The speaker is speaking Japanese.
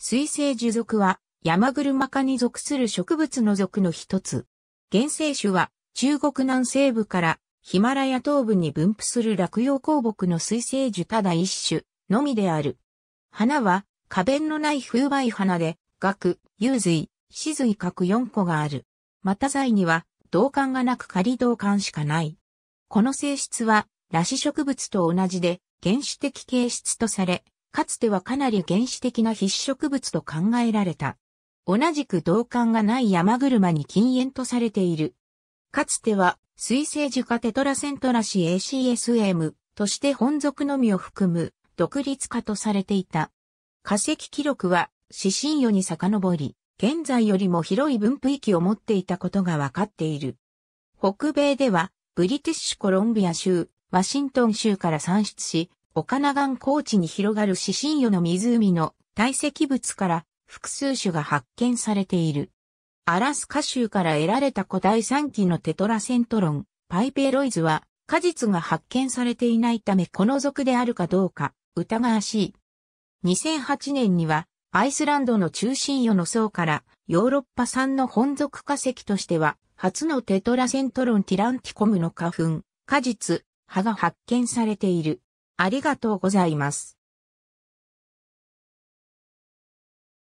水生樹属は山車科に属する植物の属の一つ。原生種は中国南西部からヒマラヤ東部に分布する落葉鉱木の水生樹ただ一種のみである。花は花弁のない風梅花で、額、幽髄、死髄各4個がある。また材には、銅管がなく仮銅管しかない。この性質は、裸子植物と同じで、原始的形質とされ、かつてはかなり原始的な必植物と考えられた。同じく銅管がない山車に禁煙とされている。かつては、水生樹化テトラセントラシ ACSM として本属のみを含む独立化とされていた。化石記録は指針予に遡り、現在よりも広い分布域を持っていたことがわかっている。北米では、ブリティッシュコロンビア州、ワシントン州から産出し、岡名岩高地に広がる四神魚の湖の堆積物から複数種が発見されている。アラスカ州から得られた古代産期のテトラセントロン、パイペロイズは果実が発見されていないためこの属であるかどうか疑わしい。2008年にはアイスランドの中心魚の層からヨーロッパ産の本属化石としては初のテトラセントロンティランティコムの花粉、果実、葉が発見されている。ありがとうございます。